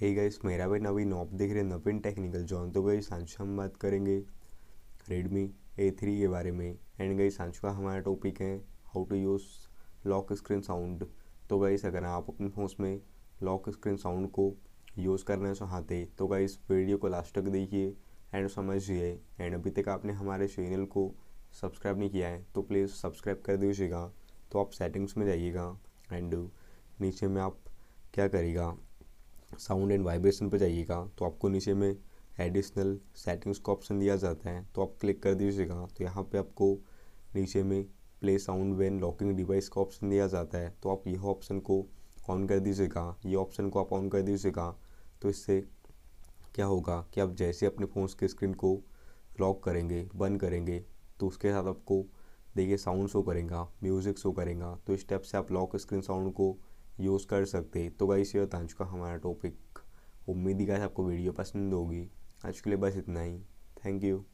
hey guys मेरा भाई नवीन op देख रहे हैं नवीन टेक्निकल जॉन तो गई सांच हम बात करेंगे रेडमी ए थ्री के बारे में एंड गई सांच का हमारा टॉपिक है how to use lock screen sound तो गई अगर आप अपने फोन में लॉक स्क्रीन साउंड को यूज़ करना चाहते तो इस वीडियो को लास्ट तक देखिए एंड समझिए एंड अभी तक आपने हमारे चैनल को सब्सक्राइब नहीं किया है तो प्लीज़ सब्सक्राइब कर दीजिएगा तो आप सेटिंग्स में जाइएगा एंड नीचे में आप क्या करेगा साउंड एंड वाइब्रेशन पर जाइएगा तो आपको नीचे में एडिशनल सेटिंग्स का ऑप्शन दिया जाता है तो आप क्लिक कर दीजिएगा तो यहाँ पे आपको नीचे में play sound when locking device का ऑप्शन दिया जाता है तो आप यह ऑप्शन को ऑन कर दीजिएगा ये ऑप्शन को आप ऑन कर दीजिएगा तो इससे क्या होगा कि आप जैसे अपने फ़ोन के स्क्रीन को लॉक करेंगे बंद करेंगे तो उसके साथ आपको देखिए साउंड शो करेगा म्यूज़िक शो करेगा तो इस टाइप से आप लॉक स्क्रीन साउंड को यूज़ कर सकते तो गाइस ये आज का हमारा टॉपिक उम्मीद ही गाइस आपको वीडियो पसंद होगी आज के लिए बस इतना ही थैंक यू